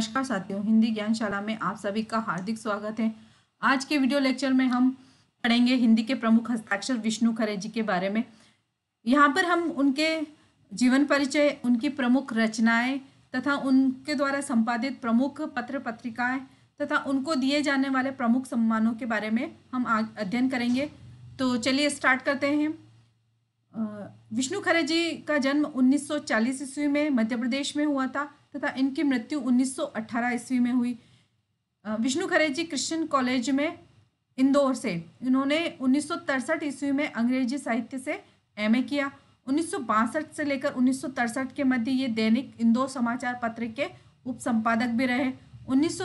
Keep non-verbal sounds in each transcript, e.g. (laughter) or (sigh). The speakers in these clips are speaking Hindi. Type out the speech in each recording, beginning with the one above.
नमस्कार साथियों हिंदी ज्ञानशाला में आप सभी का हार्दिक स्वागत है आज के वीडियो लेक्चर में हम पढ़ेंगे हिंदी के प्रमुख हस्ताक्षर विष्णु खरे जी के बारे में यहाँ पर हम उनके जीवन परिचय उनकी प्रमुख रचनाएं तथा उनके द्वारा संपादित प्रमुख पत्र पत्रिकाएं तथा उनको दिए जाने वाले प्रमुख सम्मानों के बारे में हम अध्ययन करेंगे तो चलिए स्टार्ट करते हैं विष्णु खरे जी का जन्म 1940 ईस्वी में मध्य प्रदेश में हुआ था तथा इनकी मृत्यु 1918 ईस्वी में हुई विष्णु खरे जी क्रिश्चियन कॉलेज में इंदौर से इन्होंने उन्नीस ईस्वी में अंग्रेजी साहित्य से एम किया उन्नीस से लेकर उन्नीस के मध्य ये दैनिक इंदौर समाचार पत्र के उप संपादक भी रहे उन्नीस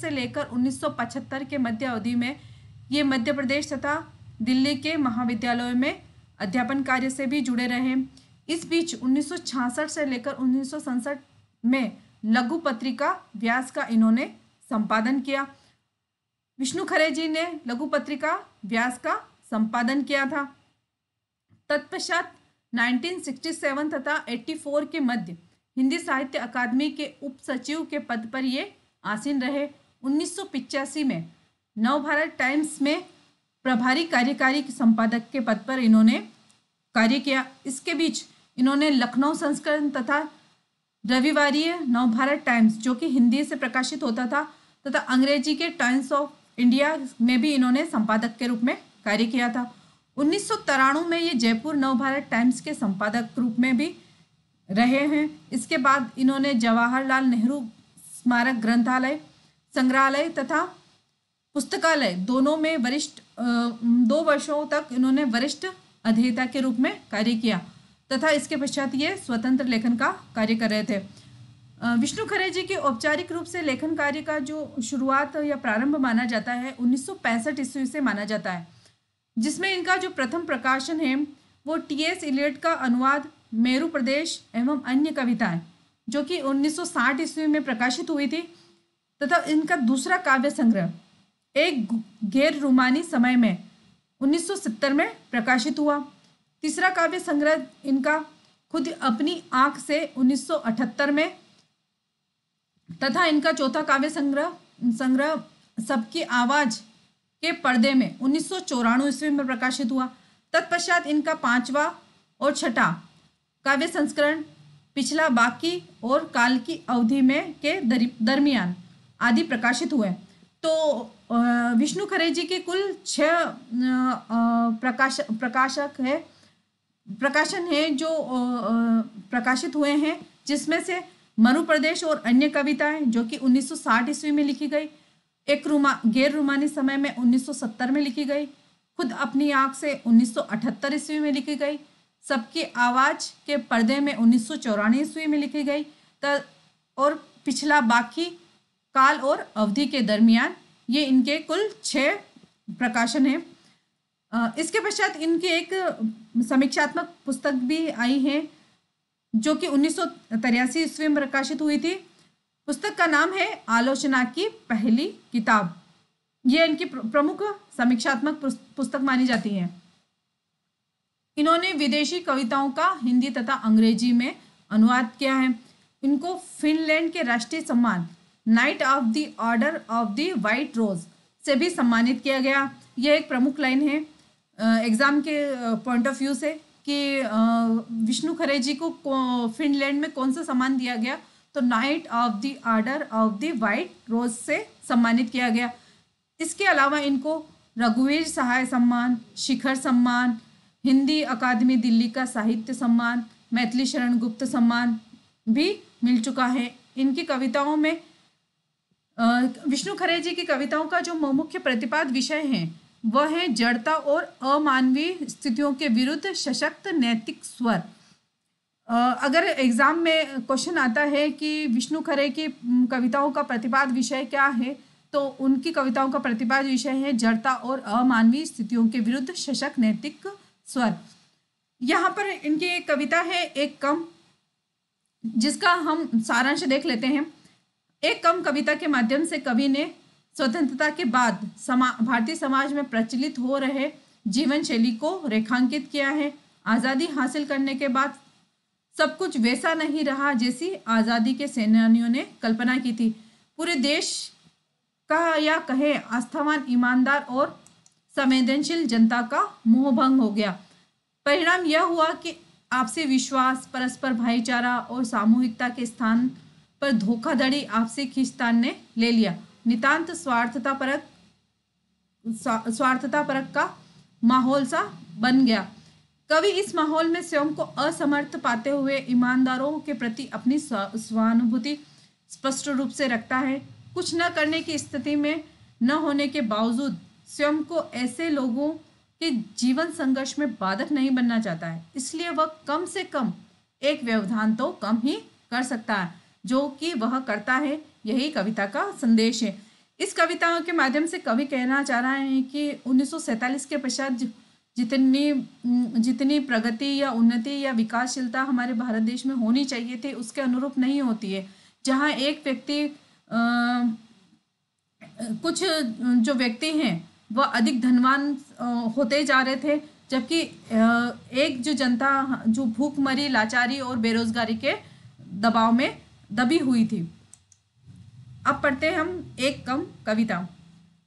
से लेकर उन्नीस के मध्य अवधि में ये मध्य प्रदेश तथा दिल्ली के महाविद्यालयों में अध्यापन कार्य से भी जुड़े रहे इस बीच उन्नीस से लेकर उन्नीस में लघु पत्रिका व्यास का इन्होंने संपादन किया विष्णु खरे जी ने लघु पत्रिका व्यास का संपादन किया था तत्पश्चात 1967 तथा 84 के मध्य हिंदी साहित्य अकादमी के उप सचिव के पद पर ये आसीन रहे उन्नीस में नव भारत टाइम्स में प्रभारी कार्यकारी संपादक के पद पर इन्होंने कार्य किया इसके बीच इन्होंने लखनऊ संस्करण तथा रविवारीय भारत टाइम्स जो कि हिंदी से प्रकाशित होता था तथा अंग्रेजी के टाइम्स ऑफ इंडिया में भी इन्होंने संपादक के रूप में कार्य किया था उन्नीस में ये जयपुर नव भारत टाइम्स के संपादक रूप में भी रहे हैं इसके बाद इन्होंने जवाहरलाल नेहरू स्मारक ग्रंथालय संग्रहालय तथा पुस्तकालय दोनों में वरिष्ठ दो वर्षों तक इन्होंने वरिष्ठ अध्येता के रूप में कार्य किया तथा इसके पश्चात ये स्वतंत्र लेखन का कार्य कर रहे थे विष्णु खरे जी के औपचारिक रूप से लेखन कार्य का जो शुरुआत या प्रारंभ माना जाता है उन्नीस ईस्वी से माना जाता है जिसमें इनका जो प्रथम प्रकाशन है वो टी एस इलेट का अनुवाद मेरू प्रदेश एवं अन्य कविताएं जो कि 1960 ईस्वी में प्रकाशित हुई थी तथा इनका दूसरा काव्य संग्रह एक गैर रूमानी समय में 1970 में प्रकाशित हुआ तीसरा काव्य संग्रह इनका खुद अपनी आंख से 1978 में तथा इनका चौथा काव्य संग्रह संग्रह सबकी आवाज के पर्दे में उन्नीस ईस्वी में प्रकाशित हुआ तत्पश्चात इनका पांचवा और छठा काव्य संस्करण पिछला बाकी और काल की अवधि में के दरमियान आदि प्रकाशित हुए तो विष्णु खरे जी के कुल छ प्रकाश प्रकाशक है प्रकाशन है जो प्रकाशित हुए हैं जिसमें से मनु प्रदेश और अन्य कविताएं जो कि 1960 ईस्वी में लिखी गई एक रुमा गैर रूमानी समय में 1970 में लिखी गई खुद अपनी आँख से 1978 ईस्वी में लिखी गई सबकी आवाज़ के पर्दे में उन्नीस ईस्वी में लिखी गई और पिछला बाकी काल और अवधि के दरमियान ये इनके कुल छः प्रकाशन हैं इसके पश्चात इनकी एक समीक्षात्मक पुस्तक भी आई है जो कि उन्नीस सौ ईस्वी में प्रकाशित हुई थी पुस्तक का नाम है आलोचना की पहली किताब ये इनकी प्रमुख समीक्षात्मक पुस्तक मानी जाती है इन्होंने विदेशी कविताओं का हिंदी तथा अंग्रेजी में अनुवाद किया है इनको फिनलैंड के राष्ट्रीय सम्मान knight of the order of the white rose से भी सम्मानित किया गया यह एक प्रमुख लाइन है एग्ज़ाम के पॉइंट ऑफ व्यू से कि विष्णु खरे जी को फिनलैंड में कौन सा सम्मान दिया गया तो knight of the order of the white rose से सम्मानित किया गया इसके अलावा इनको रघुवीर सहाय सम्मान शिखर सम्मान हिंदी अकादमी दिल्ली का साहित्य सम्मान मैथिली शरण गुप्त सम्मान भी मिल चुका है इनकी कविताओं में विष्णु खरे जी की कविताओं का जो मुख्य प्रतिपाद विषय हैं वह है जड़ता और अमानवीय स्थितियों के विरुद्ध सशक्त नैतिक स्वर अगर एग्जाम में क्वेश्चन आता है कि विष्णु खरे की कविताओं का प्रतिपाद विषय क्या है तो उनकी कविताओं का प्रतिपाद विषय है जड़ता और अमानवीय स्थितियों के विरुद्ध सशक्त नैतिक स्वर यहाँ पर इनकी एक कविता है एक कम जिसका हम सारांश देख लेते हैं एक कम कविता के माध्यम से कवि ने स्वतंत्रता के बाद समा भारतीय समाज में प्रचलित हो रहे जीवन शैली को रेखांकित किया है आज़ादी हासिल करने के बाद सब कुछ वैसा नहीं रहा जैसी आज़ादी के सेनानियों ने कल्पना की थी पूरे देश का या कहे आस्थावान ईमानदार और संवेदनशील जनता का मोह भंग हो गया परिणाम यह हुआ कि आपसी विश्वास परस्पर भाईचारा और सामूहिकता के स्थान पर धोखाधड़ी आपसी खींचतान ने ले लिया नितांत स्वार्थता परक स्वार्थता परक का माहौल सा बन गया कवि इस माहौल में स्वयं को असमर्थ पाते हुए ईमानदारों के प्रति अपनी स्वानुभूति स्पष्ट रूप से रखता है कुछ न करने की स्थिति में न होने के बावजूद स्वयं को ऐसे लोगों के जीवन संघर्ष में बाधक नहीं बनना चाहता है इसलिए वह कम से कम एक व्यवधान तो कम ही कर सकता है जो कि वह करता है यही कविता का संदेश है इस कविता के माध्यम से कवि कहना चाह रहा है कि उन्नीस के पश्चात जितनी जितनी प्रगति या उन्नति या विकासशीलता हमारे भारत देश में होनी चाहिए थी उसके अनुरूप नहीं होती है जहाँ एक व्यक्ति कुछ जो व्यक्ति हैं वह अधिक धनवान होते जा रहे थे जबकि एक जो जनता जो भूखमरी लाचारी और बेरोजगारी के दबाव में दबी हुई थी अब पढ़ते हैं हम एक कम कविता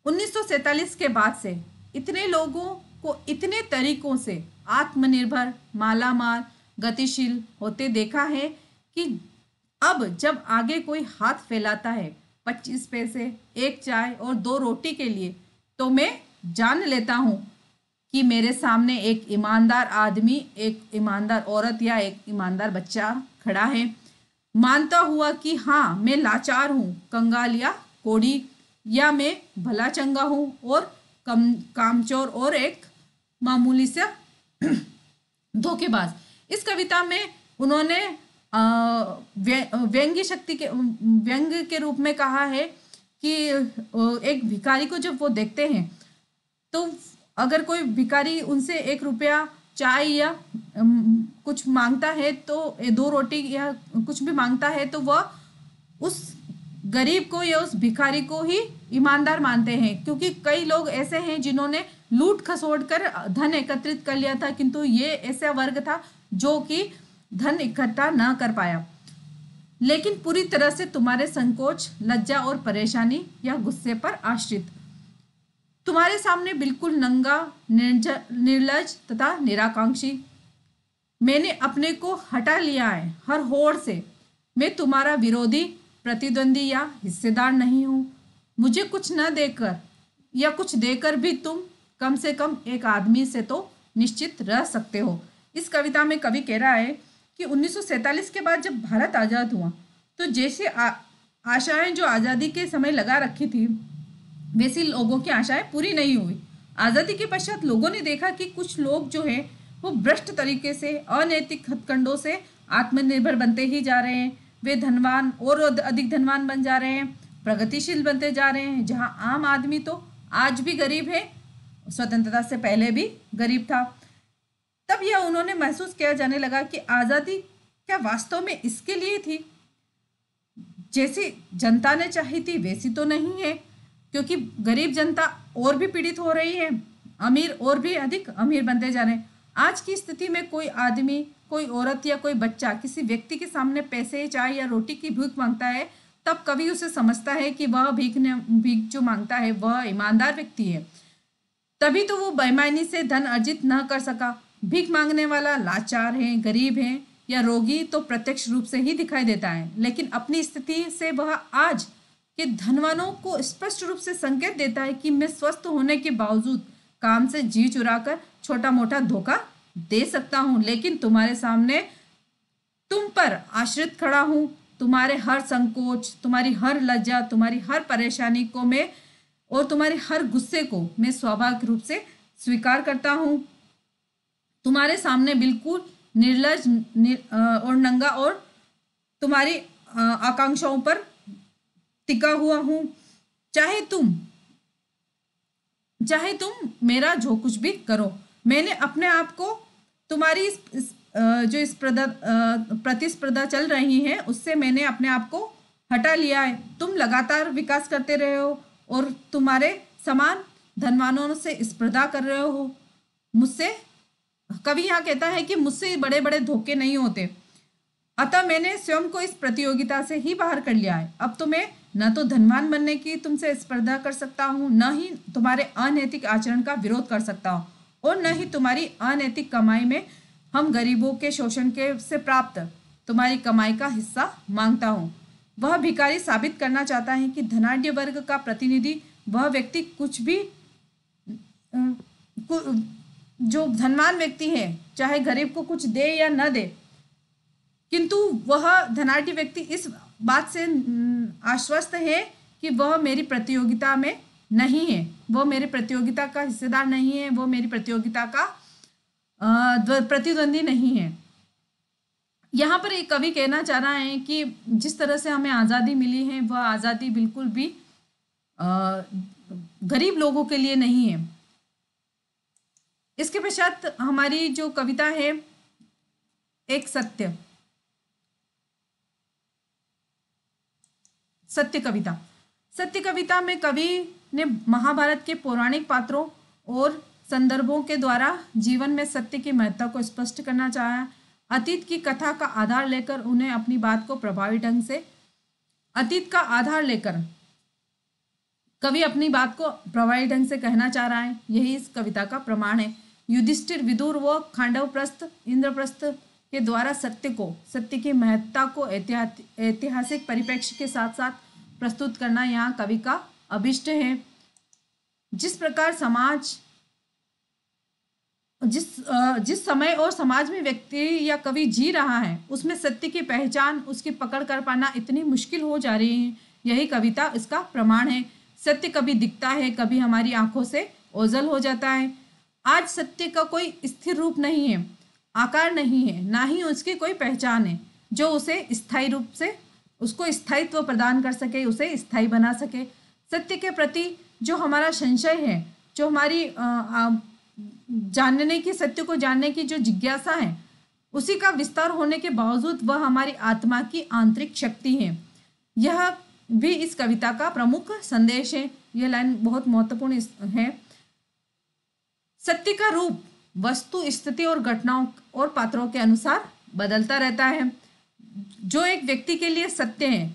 1947 के बाद से इतने लोगों को इतने तरीकों से आत्मनिर्भर मालामाल गतिशील होते देखा है कि अब जब आगे कोई हाथ फैलाता है पच्चीस पैसे एक चाय और दो रोटी के लिए तो मैं जान लेता हूँ कि मेरे सामने एक ईमानदार आदमी एक ईमानदार औरत या एक ईमानदार बच्चा खड़ा है मानता हुआ कि हाँ मैं लाचार हूँ कंगाल या कोड़ी या मैं भला चंगा हूँ और कम कामचोर और एक मामूली से (clears throat) धोखेबाज इस कविता में उन्होंने व्य, व्यंग्य शक्ति के व्यंग के रूप में कहा है कि एक भिखारी को जब वो देखते हैं तो अगर कोई भिखारी उनसे एक रुपया चाय या कुछ मांगता है तो दो रोटी या कुछ भी मांगता है तो वह उस गरीब को या उस भिखारी को ही ईमानदार मानते हैं क्योंकि कई लोग ऐसे हैं जिन्होंने लूट खसोड़ कर धन एकत्रित कर लिया था किंतु ये ऐसा वर्ग था जो कि धन इकट्ठा न कर पाया लेकिन पूरी तरह से तुम्हारे संकोच लज्जा और परेशानी या गुस्से पर आश्रित तुम्हारे सामने बिल्कुल नंगा निर्लज तथा निराकांक्षी मैंने अपने को हटा लिया है हर होड़ से मैं तुम्हारा विरोधी प्रतिद्वंदी या हिस्सेदार नहीं हूँ मुझे कुछ न देकर या कुछ देकर भी तुम कम से कम एक आदमी से तो निश्चित रह सकते हो इस कविता में कवि कह रहा है कि 1947 के बाद जब भारत आज़ाद हुआ तो जैसे आशाएं जो आज़ादी के समय लगा रखी थी वैसी लोगों की आशाएं पूरी नहीं हुई आज़ादी के पश्चात लोगों ने देखा कि कुछ लोग जो है वो भ्रष्ट तरीके से अनैतिक हथकंडों से आत्मनिर्भर बनते ही जा रहे हैं वे धनवान और अधिक धनवान बन जा रहे हैं प्रगतिशील बनते जा रहे हैं जहाँ आम आदमी तो आज भी गरीब है स्वतंत्रता से पहले भी गरीब था तब यह उन्होंने महसूस किया जाने लगा कि आज़ादी क्या वास्तव में इसके लिए थी जैसी जनता ने चाही थी वैसी तो नहीं है क्योंकि गरीब जनता और भी पीड़ित हो रही है अमीर और भी अधिक अमीर बनते जा रहे हैं आज की स्थिति में कोई आदमी कोई औरत या कोई बच्चा किसी व्यक्ति के सामने पैसे चाय या रोटी की भूख मांगता है तब कवि उसे समझता है कि वह भीख ने भीख जो मांगता है वह ईमानदार व्यक्ति है तभी तो वो बेमानी से धन अर्जित न कर सका भीख मांगने वाला लाचार है गरीब है या रोगी तो प्रत्यक्ष रूप से ही दिखाई देता है लेकिन अपनी स्थिति से वह आज ये धनवानों को स्पष्ट रूप से संकेत देता है कि मैं स्वस्थ होने के बावजूद काम से जी चुरा कर छोटा मोटा धोखा दे सकता हूँ लेकिन तुम्हारे सामने तुम पर आश्रित खड़ा हूँ तुम्हारे हर संकोच तुम्हारी हर लज्जा तुम्हारी हर परेशानी को मैं और तुम्हारे हर गुस्से को मैं स्वाभाविक रूप से स्वीकार करता हूँ तुम्हारे सामने बिल्कुल निर्लज निर, और नंगा और तुम्हारी आकांक्षाओं पर टिका हुआ हूं चाहे तुम चाहे तुम मेरा जो कुछ भी करो मैंने अपने आप को तुम्हारी इस, इस, जो इस प्रतिस्पर्धा चल रही है उससे मैंने अपने आप को हटा लिया है तुम लगातार विकास करते रहे हो और तुम्हारे समान धनवानों से स्पर्धा कर रहे हो मुझसे कवि यहाँ कहता है कि मुझसे बड़े बड़े धोखे नहीं होते अतः मैंने स्वयं को इस प्रतियोगिता से ही बाहर कर लिया है अब तो मैं न तो धनवान बनने की तुमसे स्पर्धा कर सकता हूँ न ही तुम्हारे अनैतिक आचरण का विरोध कर सकता हूँ और न ही तुम्हारी अनैतिक कमाई में हम गरीबों के शोषण के से प्राप्त तुम्हारी कमाई का हिस्सा मांगता हूँ वह भिकारी साबित करना चाहता है कि धनाढ़ वर्ग का प्रतिनिधि वह व्यक्ति कुछ भी जो धनवान व्यक्ति है चाहे गरीब को कुछ दे या न दे किंतु वह धनाढ़ व्यक्ति इस बात से आश्वस्त है कि वह मेरी प्रतियोगिता में नहीं है वह मेरी प्रतियोगिता का हिस्सेदार नहीं है वह मेरी प्रतियोगिता का प्रतिद्वंदी नहीं है यहाँ पर एक कवि कहना चाह रहा है कि जिस तरह से हमें आज़ादी मिली है वह आज़ादी बिल्कुल भी गरीब लोगों के लिए नहीं है इसके पश्चात हमारी जो कविता है एक सत्य सत्य कविता सत्य कविता में कवि ने महाभारत के पौराणिक पात्रों और संदर्भों के द्वारा जीवन में सत्य की महत्ता को स्पष्ट करना चाहा अतीत की कथा का आधार लेकर उन्हें अपनी बात को प्रभावी ढंग से अतीत का आधार लेकर कवि अपनी बात को प्रभावी ढंग से कहना चाह रहा है यही इस कविता का प्रमाण है युधिष्ठिर विदुर व खांडवप्रस्थ इंद्रप्रस्थ के द्वारा सत्य को सत्य की महत्ता को ऐतिहासिक परिप्रेक्ष्य के साथ साथ प्रस्तुत करना यहाँ कवि का अभिष्ट है जिस प्रकार समाज जिस जिस समय और समाज में व्यक्ति या कवि जी रहा है उसमें सत्य की पहचान उसकी पकड़ कर पाना इतनी मुश्किल हो जा रही है यही कविता इसका प्रमाण है सत्य कभी दिखता है कभी हमारी आंखों से ओझल हो जाता है आज सत्य का कोई स्थिर रूप नहीं है आकार नहीं है ना ही उसकी कोई पहचान है जो उसे स्थायी रूप से उसको स्थायित्व प्रदान कर सके उसे स्थायी बना सके सत्य के प्रति जो हमारा संशय है जो हमारी जानने की सत्य को जानने की जो जिज्ञासा है उसी का विस्तार होने के बावजूद वह हमारी आत्मा की आंतरिक शक्ति है यह भी इस कविता का प्रमुख संदेश है यह लाइन बहुत महत्वपूर्ण है सत्य का रूप वस्तु स्थिति और घटनाओं और पात्रों के अनुसार बदलता रहता है जो एक व्यक्ति के लिए सत्य है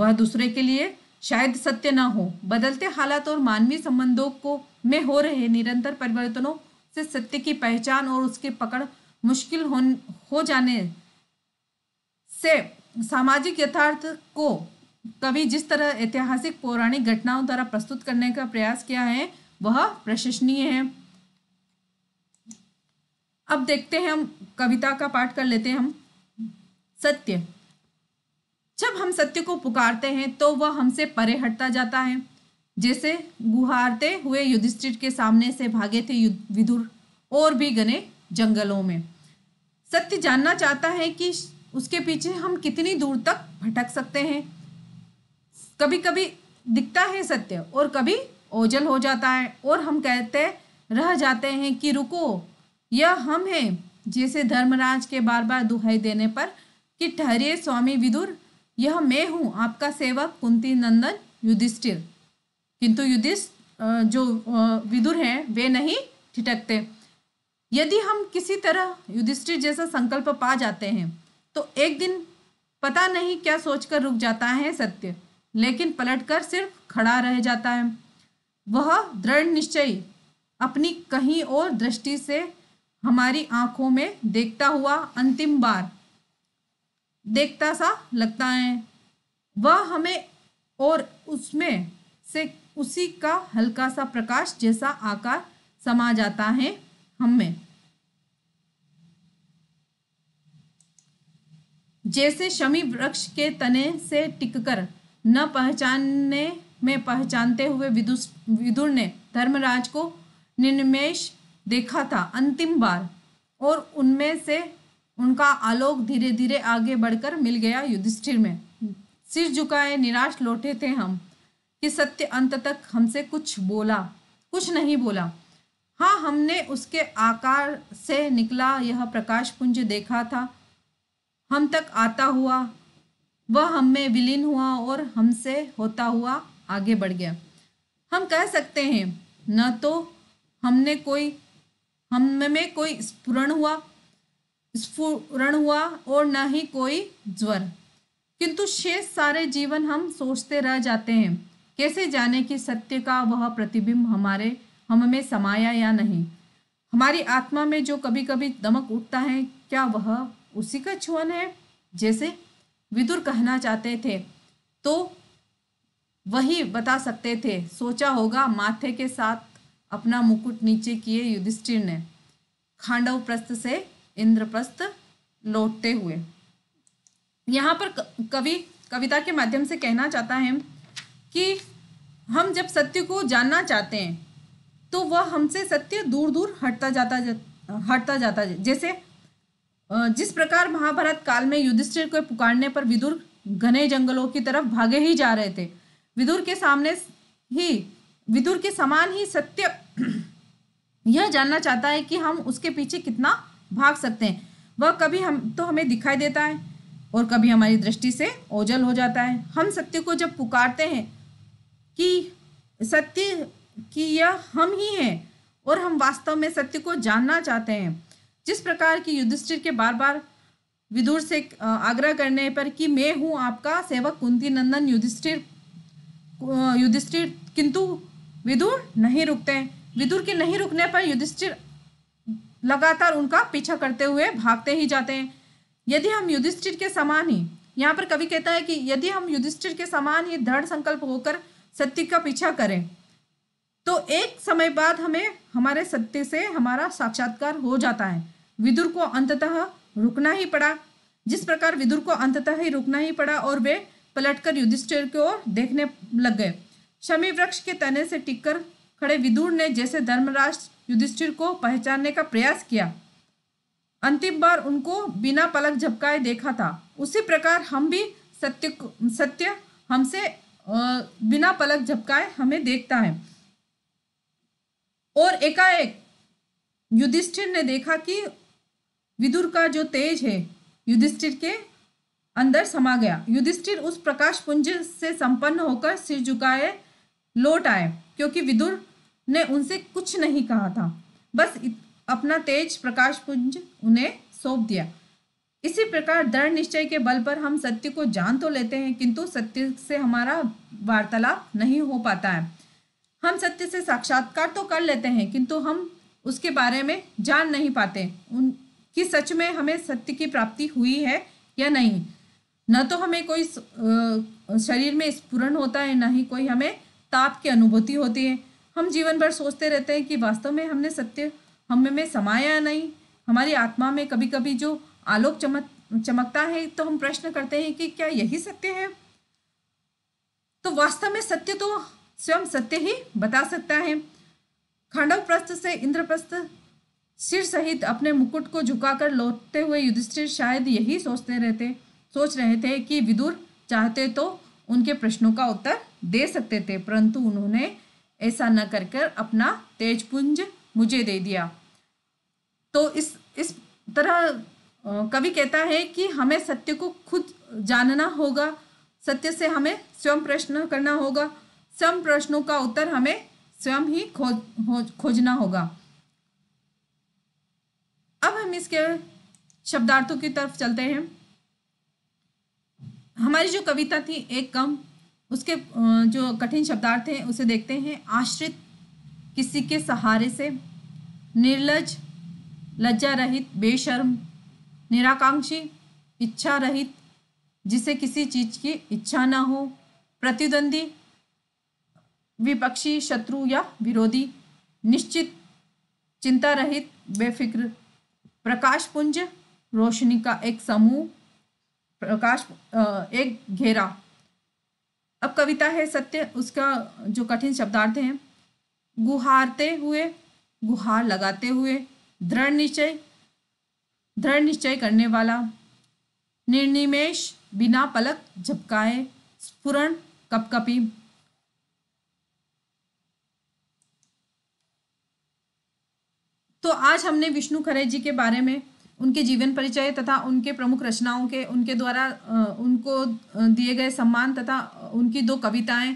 वह दूसरे के लिए शायद सत्य ना हो बदलते हालात और मानवीय संबंधों को में हो रहे निरंतर परिवर्तनों से सत्य की पहचान और उसकी पकड़ मुश्किल हो हो जाने से सामाजिक यथार्थ को कभी जिस तरह ऐतिहासिक पौराणिक घटनाओं द्वारा प्रस्तुत करने का प्रयास किया है वह प्रशंसनीय है अब देखते हैं हम कविता का पाठ कर लेते हैं हम सत्य जब हम सत्य को पुकारते हैं तो वह हमसे परे हटता जाता है जैसे गुहारते हुए युधिष्ठिर के सामने से भागे थे विदुर और भी गने जंगलों में सत्य जानना चाहता है कि उसके पीछे हम कितनी दूर तक भटक सकते हैं कभी कभी दिखता है सत्य और कभी ओझल हो जाता है और हम कहते रह जाते हैं कि रुको यह हम हैं जैसे धर्मराज के बार बार दुहाई देने पर कि ठहरिए स्वामी विदुर यह मैं हूँ आपका सेवक कुंती नंदन युधिष्ठिर किंतु युधिष जो विदुर हैं वे नहीं ठिटकते यदि हम किसी तरह युधिष्ठिर जैसा संकल्प पा जाते हैं तो एक दिन पता नहीं क्या सोचकर रुक जाता है सत्य लेकिन पलटकर सिर्फ खड़ा रह जाता है वह दृढ़ निश्चय अपनी कहीं और दृष्टि से हमारी आंखों में देखता हुआ अंतिम बार देखता सा लगता है वह हमें और उसमें से उसी का हल्का सा प्रकाश जैसा आकार समा जाता है हम में जैसे शमी वृक्ष के तने से टिककर न पहचानने में पहचानते हुए विदुर ने धर्मराज को निन्मेष देखा था अंतिम बार और उनमें से उनका आलोक धीरे धीरे आगे बढ़कर मिल गया युधिष्ठिर में सिर झुकाए निराश लौटे थे हम कि सत्य अंत तक हमसे कुछ बोला कुछ नहीं बोला हाँ हमने उसके आकार से निकला यह प्रकाश पुंज देखा था हम तक आता हुआ वह हम में विलीन हुआ और हमसे होता हुआ आगे बढ़ गया हम कह सकते हैं न तो हमने कोई हम में कोई स्फुरण हुआ स्फुरण हुआ और न ही कोई ज्वर किंतु शेष सारे जीवन हम सोचते रह जाते हैं कैसे जाने कि सत्य का वह प्रतिबिंब हमारे हम में समाया या नहीं हमारी आत्मा में जो कभी कभी दमक उठता है क्या वह उसी का छुअन है जैसे विदुर कहना चाहते थे तो वही बता सकते थे सोचा होगा माथे के साथ अपना मुकुट नीचे किए युधिष्ठिर ने खांडव प्रस्थ से इंद्रप्रस्थ लौटते हुए यहाँ पर कवि कविता के माध्यम से कहना चाहता है कि हम जब सत्य को जानना चाहते हैं तो वह हमसे सत्य दूर दूर हटता जाता हटता जाता जैसे जिस प्रकार महाभारत काल में युधिष्ठिर को पुकारने पर विदुर घने जंगलों की तरफ भागे ही जा रहे थे विदुर के सामने ही विदुर के समान ही सत्य (clears throat) यह जानना चाहता है कि हम उसके पीछे कितना भाग सकते हैं वह कभी हम तो हमें दिखाई देता है और कभी हमारी दृष्टि से ओझल हो जाता है हम सत्य को जब पुकारते हैं कि सत्य कि यह हम ही हैं और हम वास्तव में सत्य को जानना चाहते हैं जिस प्रकार की युधिष्ठिर के बार बार विदुर से आग्रह करने पर कि मैं हूँ आपका सेवक कुंती नंदन युधिष्ठिर युधिष्ठिर किंतु विदुर नहीं रुकते हैं विदुर के नहीं रुकने पर युधिष्ठिर लगातार उनका पीछा करते हुए भागते ही जाते हैं यदि हम युधिष्ठिर के समान ही यहाँ पर कवि कहता है कि यदि हम युधिष्ठिर के समान ही दृढ़ संकल्प होकर सत्य का पीछा करें तो एक समय बाद हमें हमारे सत्य से हमारा साक्षात्कार हो जाता है विदुर को अंततः रुकना ही पड़ा जिस प्रकार विदुर को अंततः ही रुकना ही पड़ा और वे पलटकर युधिष्ठिर की ओर देखने लग गए शमी वृक्ष के तने से टिककर खड़े विदुर ने जैसे धर्मराज युधिष्ठिर को पहचानने का प्रयास किया अंतिम बार उनको बिना पलक झपकाए देखा था उसी प्रकार हम भी सत्य सत्य हमसे बिना पलक झपकाए हमें देखता है और एकाएक युधिष्ठिर ने देखा कि विदुर का जो तेज है युधिष्ठिर के अंदर समा गया युधिष्ठिर उस प्रकाश पुंज से संपन्न होकर सिर झुकाए लौट आए क्योंकि विदुर ने उनसे कुछ नहीं कहा था बस अपना तेज प्रकाश पुंज उन्हें सौंप दिया इसी प्रकार दृढ़ निश्चय के बल पर हम सत्य को जान तो लेते हैं किंतु सत्य से हमारा वार्तालाप नहीं हो पाता है हम सत्य से साक्षात्कार तो कर लेते हैं किंतु हम उसके बारे में जान नहीं पाते उन कि सच में हमें सत्य की प्राप्ति हुई है या नहीं न तो हमें कोई शरीर में स्फुरन होता है न ही कोई हमें ताप की अनुभूति होती है हम जीवन भर सोचते रहते हैं कि वास्तव में हमने सत्य हम में समाया नहीं हमारी आत्मा में कभी कभी जो आलोक चमक चमकता है तो हम प्रश्न करते हैं कि क्या यही सत्य है तो वास्तव में सत्य तो स्वयं सत्य ही बता सकता है खांडव प्रस्थ से इंद्रप्रस्थ सिर सहित अपने मुकुट को झुकाकर लौटते हुए युधिष्ठिर शायद यही सोचते रहते सोच रहे थे कि विदुर चाहते तो उनके प्रश्नों का उत्तर दे सकते थे परंतु उन्होंने ऐसा न कर कर अपना तेज पुंज मुझे दे दिया तो इस इस तरह कवि कहता है कि हमें सत्य को खुद जानना होगा सत्य से हमें स्वयं प्रश्न करना होगा स्वयं प्रश्नों का उत्तर हमें स्वयं ही खोज खोजना होगा अब हम इसके शब्दार्थों की तरफ चलते हैं हमारी जो कविता थी एक कम उसके जो कठिन शब्दार्थ हैं उसे देखते हैं आश्रित किसी के सहारे से निर्लज लज्जा रहित बेशर्म निराकांक्षी इच्छा रहित जिसे किसी चीज की इच्छा ना हो प्रतिद्वंदी विपक्षी शत्रु या विरोधी निश्चित चिंता रहित बेफिक्र प्रकाश पुंज रोशनी का एक समूह प्रकाश एक घेरा अब कविता है सत्य उसका जो कठिन शब्दार्थ है गुहारते हुए गुहार लगाते हुए दृढ़ निश्चय दृढ़ निश्चय करने वाला निर्निमेश बिना पलक झपकाए स्फुरण कपकपी तो आज हमने विष्णु खरे जी के बारे में उनके जीवन परिचय तथा उनके प्रमुख रचनाओं के उनके द्वारा उनको दिए गए सम्मान तथा उनकी दो कविताएं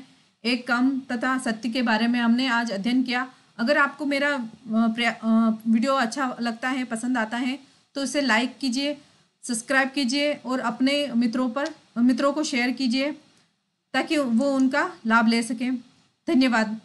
एक कम तथा सत्य के बारे में हमने आज अध्ययन किया अगर आपको मेरा वीडियो अच्छा लगता है पसंद आता है तो इसे लाइक कीजिए सब्सक्राइब कीजिए और अपने मित्रों पर मित्रों को शेयर कीजिए ताकि वो उनका लाभ ले सकें धन्यवाद